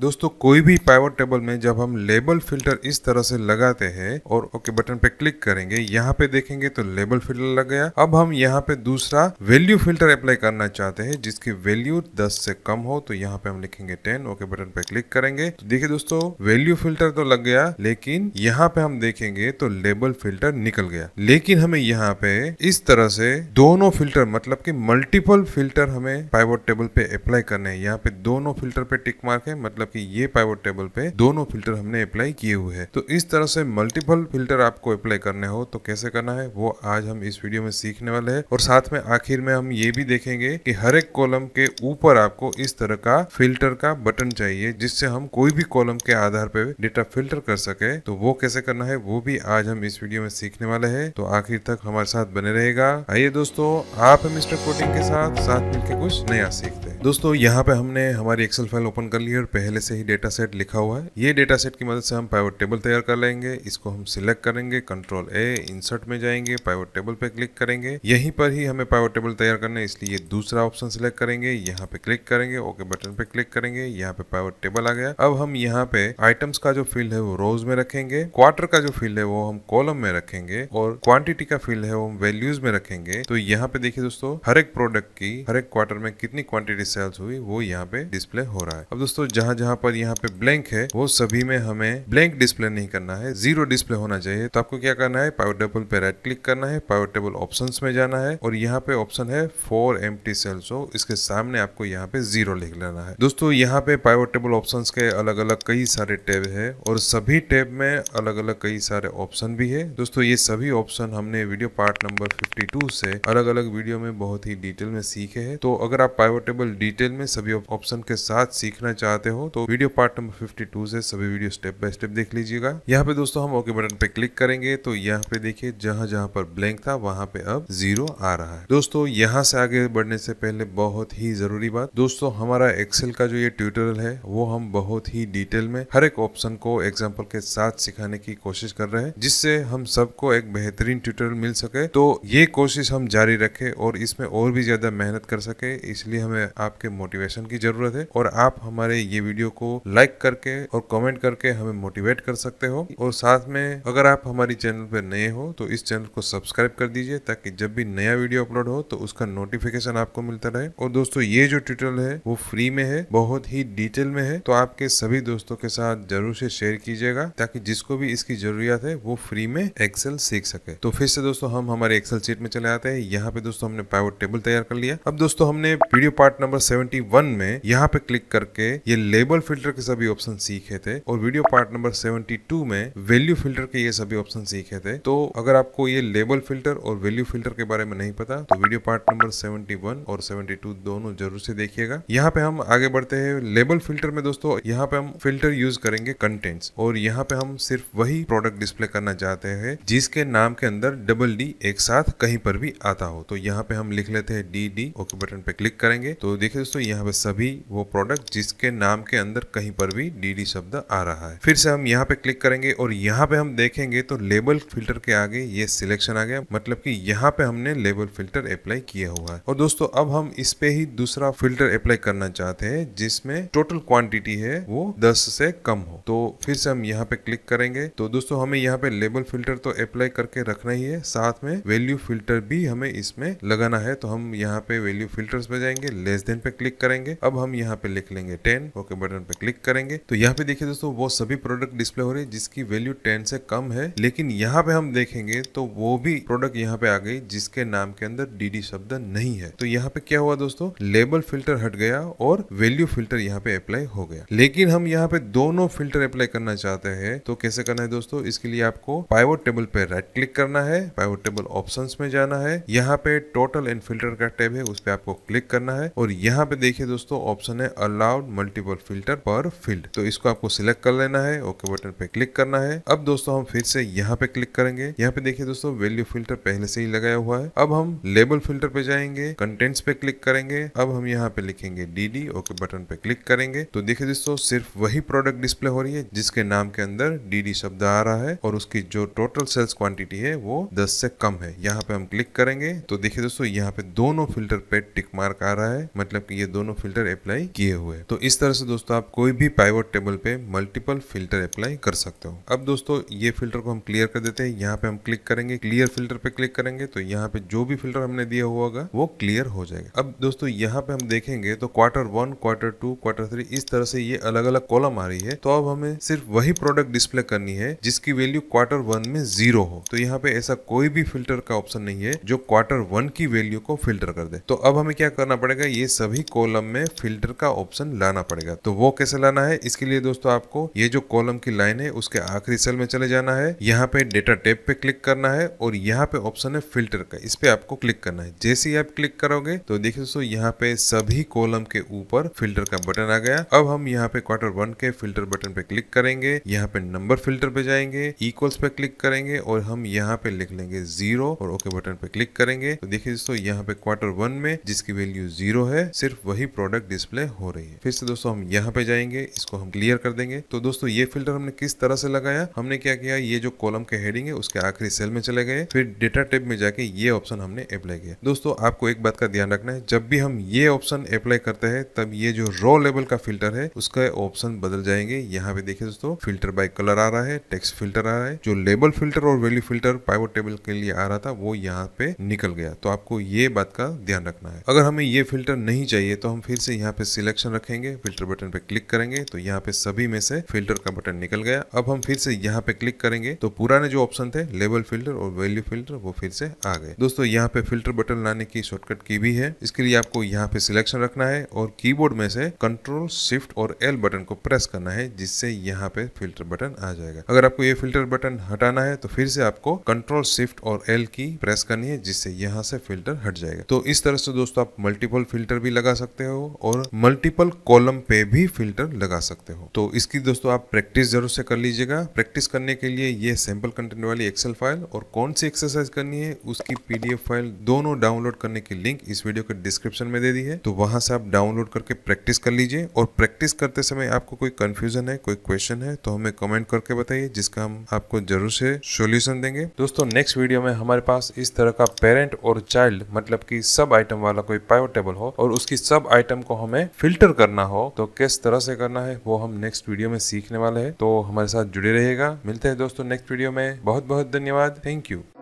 दोस्तों कोई भी पाइवट टेबल में जब हम लेबल फिल्टर इस तरह से लगाते हैं और ओके बटन पे क्लिक करेंगे यहाँ पे देखेंगे तो लेबल फिल्टर लग गया अब हम यहाँ पे दूसरा वैल्यू फिल्टर अप्लाई करना चाहते हैं जिसकी वैल्यू 10 से कम हो तो यहाँ पे हम लिखेंगे 10 ओके बटन पे क्लिक करेंगे तो देखिये दोस्तों वैल्यू फिल्टर तो लग गया लेकिन यहाँ पे हम देखेंगे तो लेबल फिल्टर निकल गया लेकिन हमें यहाँ पे इस तरह से दोनों फिल्टर मतलब की मल्टीपल फिल्टर हमें पाइवट टेबल पे अप्लाई करने हैं यहाँ पे दोनों फिल्टर पे टिक मार्क है मतलब कि ये पाइवट टेबल पे दोनों फिल्टर हमने अप्लाई किए हुए हैं तो इस तरह से मल्टीपल फिल्टर आपको अप्लाई करने हो तो कैसे करना है वो आज हम इस वीडियो में सीखने वाले हैं और साथ में आखिर में हम ये भी देखेंगे कि हर एक कॉलम के ऊपर आपको इस तरह का फिल्टर का बटन चाहिए जिससे हम कोई भी कॉलम के आधार पे डेटा फिल्टर कर सके तो वो कैसे करना है वो भी आज हम इस वीडियो में सीखने वाले है तो आखिर तक हमारे साथ बने रहेगा आइए दोस्तों आप मिस्टर कोटिंग के साथ साथ मिलकर कुछ नया सीखते हैं दोस्तों यहाँ पे हमने हमारी एक्सेल फाइल ओपन कर ली है और पहले से ही डेटा सेट लिखा हुआ है ये डेटा सेट की मदद से हम पाइवट टेबल तैयार कर लेंगे इसको हम सिलेक्ट करेंगे कंट्रोल ए इंसर्ट में जाएंगे पाइवट टेबल पे क्लिक करेंगे यहीं पर ही हमें पाइवट टेबल तैयार करना है इसलिए दूसरा ऑप्शन सिलेक्ट करेंगे यहाँ पे क्लिक करेंगे ओके बटन पे क्लिक करेंगे यहाँ पे पाइवट टेबल आ गया अब हम यहाँ पे आइटम्स का जो फील्ड है वो रोज में रखेंगे क्वार्टर का जो फील्ड है वो हम कॉलम में रखेंगे और क्वांटिटी का फील्ड है वो हम वैल्यूज में रखेंगे तो यहाँ पे देखिए दोस्तों हर एक प्रोडक्ट की हर एक क्वार्टर में कितनी क्वांटिटी सेल्स हुई वो यहाँ पे डिस्प्ले हो रहा है अब दोस्तों जहां जहां पर यहाँ पे ब्लैंक है वो सभी में हमें ब्लैंक डिस्प्ले नहीं करना है जीरो डिस्प्ले होना चाहिए तो आपको क्या करना है पावर टेबल पे राइट क्लिक करना है पावर टेबल ऑप्शन में जाना है और यहाँ पे ऑप्शन है फोर एम सेल्स हो इसके सामने आपको यहाँ पे जीरो लिख लेना है दोस्तों यहाँ पे पावर टेबल ऑप्शन के अलग अलग कई सारे टेब है और सभी टेब में अलग अलग कई सारे ऑप्शन भी है दोस्तों ये सभी ऑप्शन हमने वीडियो पार्ट नंबर 52 से अलग अलग वीडियो में बहुत ही डिटेल में सीखे हैं तो अगर आप पाइवर टेबल डिटेल में सभी ऑप्शन के साथ सीखना चाहते हो तो वीडियो पार्ट नंबर 52 से सभी वीडियो स्टेप बाय स्टेप देख लीजिएगा यहाँ पे दोस्तों हम ओके बटन पे क्लिक करेंगे तो यहाँ पे देखिए जहाँ जहाँ पर ब्लैंक था वहाँ पे अब जीरो आ रहा है दोस्तों यहाँ से आगे बढ़ने से पहले बहुत ही जरूरी बात दोस्तों हमारा एक्सेल का जो ये ट्यूटोरियल है वो हम बहुत ही डिटेल में हर एक ऑप्शन को एग्जाम्पल के साथ सिखाने की कोशिश कर रहे हैं जिससे हम सबको एक बेहतरीन ट्यूटोरियल मिल सके तो ये कोशिश हम जारी रखे और इसमें और भी ज्यादा मेहनत कर सके इसलिए हमें आपके मोटिवेशन की जरूरत है और आप हमारे ये वीडियो को लाइक करके और कमेंट करके हमें मोटिवेट कर सकते हो और साथ में अगर आप हमारी चैनल पर नए हो तो इस चैनल को सब्सक्राइब कर दीजिए ताकि जब भी नया वीडियो अपलोड हो तो उसका नोटिफिकेशन आपको मिलता रहे और दोस्तों ये जो ट्यूटोरियल है वो फ्री में है बहुत ही डिटेल में है तो आपके सभी दोस्तों के साथ जरूर से शेयर कीजिएगा ताकि जिसको भी इसकी जरूरत है वो फ्री में एक्सेल सीख सके तो फिर से दोस्तों हम हमारे एक्सेल चीट में चले आते हैं यहाँ पे दोस्तों हमने पावर टेबल तैयार कर लिया अब दोस्तों हमने वीडियो पार्ट नंबर नंबर 71 में यहाँ पे क्लिक करके ये लेबल फिल्टर के सभी ऑप्शन सीखे थे और वीडियो पार्ट नंबर 72 में वैल्यू फिल्टर के ये सभी ऑप्शन सीखे थे तो अगर आपको ये लेबल फिल्टर और वैल्यू फिल्टर के बारे में नहीं पता तो वीडियो पार्ट नंबर 71 और 72 दोनों जरूर से देखिएगा यहाँ पे हम आगे बढ़ते हैं लेबल फिल्टर में दोस्तों यहाँ पे हम फिल्टर यूज करेंगे कंटेंट्स और यहाँ पे हम सिर्फ वही प्रोडक्ट डिस्प्ले करना चाहते हैं जिसके नाम के अंदर डबल डी एक साथ कहीं पर भी आता हो तो यहाँ पे हम लिख लेते हैं डी डी ओके बटन पे क्लिक करेंगे तो देखिए दोस्तों यहाँ पे सभी वो प्रोडक्ट जिसके नाम के अंदर कहीं पर भी डीडी शब्द आ रहा है फिर से हम यहाँ पे क्लिक करेंगे और यहाँ पे हम देखेंगे तो लेबल फिल्टर के आगे ये सिलेक्शन आ गया मतलब कि यहाँ पे हमने लेबल फिल्टर अप्लाई किया हुआ है और दोस्तों अब हम इस पे ही दूसरा फिल्टर अप्लाई करना चाहते हैं जिसमें टोटल क्वांटिटी है वो 10 से कम हो तो फिर से हम यहाँ पे क्लिक करेंगे तो दोस्तों हमें यहाँ पे लेबल फिल्टर तो अप्लाई करके रखना ही है साथ में वैल्यू फिल्टर भी हमें इसमें लगाना है तो हम यहाँ पे वैल्यू फिल्टर्स पे जाएंगे लेस देन बटन पे क्लिक करेंगे अब हम यहाँ पे लिख लेंगे टेन ओके बटन पे क्लिक करेंगे तो यहाँ पे देखिए दोस्तों वो सभी प्रोडक्ट डिस्प्ले हो रही है जिसकी वैल्यू टेन से कम है लेकिन यहाँ पे हम देखेंगे तो वो भी प्रोडक्ट यहाँ पे आ गई जिसके नाम के अंदर डीडी शब्द नहीं है तो यहाँ पे क्या हुआ दोस्तों लेबल फिल्टर हट गया और वैल्यू फिल्टर यहाँ पे अप्लाई हो गया लेकिन हम यहाँ पे दोनों फिल्टर अप्लाई करना चाहते हैं तो कैसे करना है दोस्तों इसके लिए आपको पाइवट टेबल पे राइट क्लिक करना है पाइवट टेबल ऑप्शन में जाना है यहाँ पे टोटल एंड फिल्टर का टेब है उस पर आपको क्लिक करना है और यहाँ पे देखिए दोस्तों ऑप्शन है allowed multiple filter per field तो इसको आपको सिलेक्ट कर लेना है ओके बटन पे क्लिक करना है अब दोस्तों हम फिर से यहाँ पे क्लिक करेंगे यहाँ पे देखिए दोस्तों वैल्यू फिल्टर पहले से ही लगाया हुआ है अब हम लेबल फिल्टर पे जाएंगे कंटेंट्स पे क्लिक करेंगे अब हम यहाँ पे लिखेंगे डीडी ओके बटन पे क्लिक करेंगे तो देखिए दोस्तों सिर्फ वही प्रोडक्ट डिस्प्ले हो रही है जिसके नाम के अंदर डीडी शब्द आ रहा है और उसकी जो टोटल सेल्स क्वांटिटी है वो दस से कम है यहाँ पे हम क्लिक करेंगे तो देखिये दोस्तों यहाँ पे दोनों फिल्टर पे टिक मार्क आ रहा है मतलब मतलब कि ये दोनों फिल्टर अप्लाई किए हुए तो इस तरह से दोस्तों आप कोई भी पाइवट टेबल पे मल्टीपल फिल्टर अप्लाई कर सकते हो अब दोस्तों ये फिल्टर को हम क्लियर कर देते हैं यहाँ पे हम क्लिक करेंगे क्लियर फिल्टर पे क्लिक करेंगे तो यहाँ पे जो भी फिल्टर हमने दिया हुआ होगा वो क्लियर हो जाएगा अब दोस्तों यहाँ पे हम देखेंगे तो quarter one quarter two quarter three इस तरह से ये अलग अलग कॉलम आ रही है तो अब हमें सिर्फ वही प्रोडक्ट डिस्प्ले करनी है जिसकी वैल्यू क्वार्टर वन में जीरो हो तो यहाँ पे ऐसा कोई भी फिल्टर का ऑप्शन नहीं है जो क्वार्टर वन की वैल्यू को फिल्टर कर दे तो अब हमें क्या करना पड़ेगा ये सभी कॉलम में फिल्टर का ऑप्शन लाना पड़ेगा तो वो कैसे लाना है इसके लिए दोस्तों आपको ये जो कॉलम की लाइन है उसके आखिरी सेल में चले जाना है यहाँ पे डेटा टेप पे क्लिक करना है और यहाँ पे ऑप्शन है फिल्टर का इस पे आपको क्लिक करना है जैसे ही आप क्लिक करोगे तो देखिए दोस्तों यहाँ पे सभी कॉलम के ऊपर फिल्टर का बटन आ गया अब हम यहाँ पे क्वार्टर वन के फिल्टर बटन पे क्लिक करेंगे यहाँ पे नंबर फिल्टर पे जाएंगे इक्वल्स पे क्लिक करेंगे और हम यहाँ पे लिख लेंगे जीरो और ओके बटन पे क्लिक करेंगे तो देखिए दोस्तों यहाँ पे क्वार्टर वन में जिसकी वैल्यू जीरो है सिर्फ वही प्रोडक्ट डिस्प्ले हो रही है फिर से दोस्तों हम यहाँ पे जाएंगे इसको हम क्लियर कर देंगे तो दोस्तों ये फिल्टर हमने किस तरह से लगाया हमने क्या किया ये जो कॉलम के हेडिंग है उसके आखिरी सेल में चले गए फिर डेटा टेप में जाके ये ऑप्शन हमने अप्लाई किया दोस्तों आपको एक बात का ध्यान रखना है जब भी हम ये ऑप्शन अप्लाई करते हैं तब ये जो रॉ लेवल का फिल्टर है उसका ऑप्शन बदल जाएंगे यहाँ पे देखिए दोस्तों फिल्टर बाय कलर आ रहा है टेक्स्ट फिल्टर आ रहा है जो लेबल फिल्टर और वैल्यू फिल्टर पाइवट टेबल के लिए आ रहा था वो यहाँ पे निकल गया तो आपको ये बात का ध्यान रखना है अगर हमें ये फिल्टर नहीं नहीं चाहिए तो हम फिर से यहाँ पे सिलेक्शन रखेंगे फिल्टर बटन पे क्लिक करेंगे तो यहाँ पे सभी में से फिल्टर का बटन निकल गया अब हम फिर से यहाँ पे क्लिक करेंगे तो पुराने जो ऑप्शन थे लेवल फिल्टर और वैल्यू फिल्टर वो फिर से आ गए दोस्तों यहाँ पे फिल्टर बटन लाने की शॉर्टकट की भी है इसके लिए आपको यहाँ पे सिलेक्शन रखना है और कीबोर्ड में से कंट्रोल शिफ्ट और एल बटन को प्रेस करना है जिससे यहाँ पे फिल्टर बटन आ जाएगा अगर आपको ये फिल्टर बटन हटाना है तो फिर से आपको कंट्रोल शिफ्ट और एल की प्रेस करनी है जिससे यहाँ से फिल्टर हट जाएगा तो इस तरह से दोस्तों आप मल्टीपल फिल्टर भी भी लगा सकते हो और मल्टीपल कॉलम पे भी फिल्टर लगा सकते हो तो इसकी दोस्तों आप प्रैक्टिस जरूर से कर लीजिएगा प्रैक्टिस करने के लिए ये सैंपल कंटेंट वाली एक्सेल फाइल और कौन सी एक्सरसाइज करनी है उसकी पीडीएफ फाइल दोनों डाउनलोड करने की लिंक इस वीडियो के डिस्क्रिप्शन में दे दी है तो वहां से आप डाउनलोड करके प्रैक्टिस कर लीजिए और प्रैक्टिस करते समय आपको कोई कंफ्यूजन है कोई क्वेश्चन है तो हमें कमेंट करके बताइए जिसका हम आपको जरूर से सोल्यूशन देंगे दोस्तों नेक्स्ट वीडियो में हमारे पास इस तरह का पेरेंट और चाइल्ड मतलब की सब आइटम वाला कोई पायो टेबल हो और उसकी सब आइटम को हमें फिल्टर करना हो तो किस तरह से करना है वो हम नेक्स्ट वीडियो में सीखने वाले हैं तो हमारे साथ जुड़े रहेगा मिलते हैं दोस्तों नेक्स्ट वीडियो में बहुत बहुत धन्यवाद थैंक यू